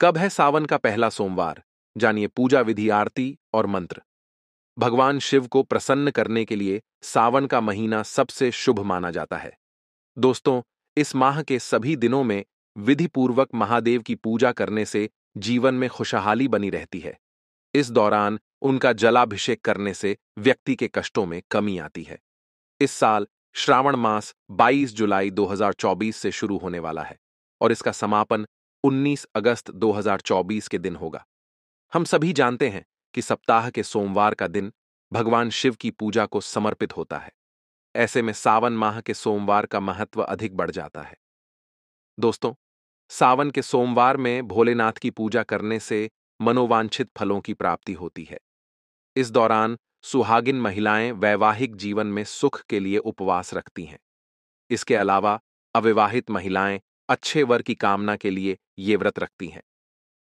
कब है सावन का पहला सोमवार जानिए पूजा विधि आरती और मंत्र भगवान शिव को प्रसन्न करने के लिए सावन का महीना सबसे शुभ माना जाता है दोस्तों इस माह के सभी दिनों में विधिपूर्वक महादेव की पूजा करने से जीवन में खुशहाली बनी रहती है इस दौरान उनका जलाभिषेक करने से व्यक्ति के कष्टों में कमी आती है इस साल श्रावण मास 22 जुलाई 2024 से शुरू होने वाला है और इसका समापन 19 अगस्त 2024 के दिन होगा हम सभी जानते हैं कि सप्ताह के सोमवार का दिन भगवान शिव की पूजा को समर्पित होता है ऐसे में सावन माह के सोमवार का महत्व अधिक बढ़ जाता है दोस्तों सावन के सोमवार में भोलेनाथ की पूजा करने से मनोवांछित फलों की प्राप्ति होती है इस दौरान सुहागिन महिलाएं वैवाहिक जीवन में सुख के लिए उपवास रखती हैं इसके अलावा अविवाहित महिलाएं अच्छे वर की कामना के लिए ये व्रत रखती हैं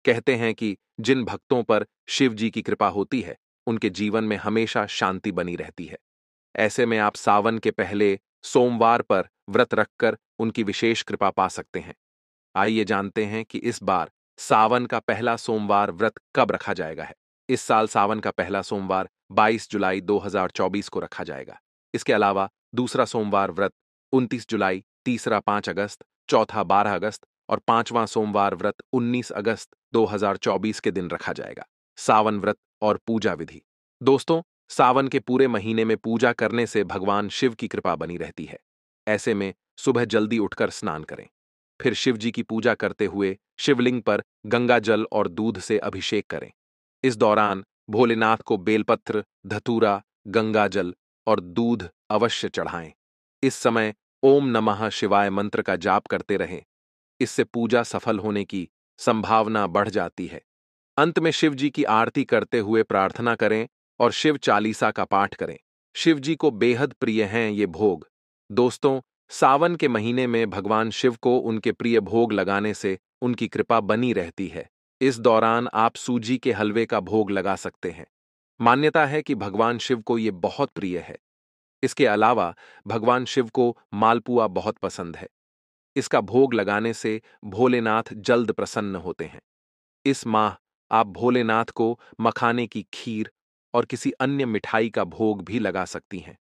कहते हैं कि जिन भक्तों पर शिव जी की कृपा होती है उनके जीवन में हमेशा शांति बनी रहती है ऐसे में आप सावन के पहले सोमवार पर व्रत रखकर उनकी विशेष कृपा पा सकते हैं आइए जानते हैं कि इस बार सावन का पहला सोमवार व्रत कब रखा जाएगा है इस साल सावन का पहला सोमवार 22 जुलाई 2024 को रखा जाएगा इसके अलावा दूसरा सोमवार व्रत 29 जुलाई तीसरा 5 अगस्त चौथा 12 अगस्त और पांचवां सोमवार व्रत 19 अगस्त 2024 के दिन रखा जाएगा सावन व्रत और पूजा विधि दोस्तों सावन के पूरे महीने में पूजा करने से भगवान शिव की कृपा बनी रहती है ऐसे में सुबह जल्दी उठकर स्नान करें फिर शिव जी की पूजा करते हुए शिवलिंग पर गंगा जल और दूध से अभिषेक करें इस दौरान भोलेनाथ को बेलपत्र धतूरा गंगा जल और दूध अवश्य चढ़ाएं इस समय ओम नमः शिवाय मंत्र का जाप करते रहें इससे पूजा सफल होने की संभावना बढ़ जाती है अंत में शिव जी की आरती करते हुए प्रार्थना करें और शिव चालीसा का पाठ करें शिव जी को बेहद प्रिय हैं ये भोग दोस्तों सावन के महीने में भगवान शिव को उनके प्रिय भोग लगाने से उनकी कृपा बनी रहती है इस दौरान आप सूजी के हलवे का भोग लगा सकते हैं मान्यता है कि भगवान शिव को ये बहुत प्रिय है इसके अलावा भगवान शिव को मालपुआ बहुत पसंद है इसका भोग लगाने से भोलेनाथ जल्द प्रसन्न होते हैं इस माह आप भोलेनाथ को मखाने की खीर और किसी अन्य मिठाई का भोग भी लगा सकती हैं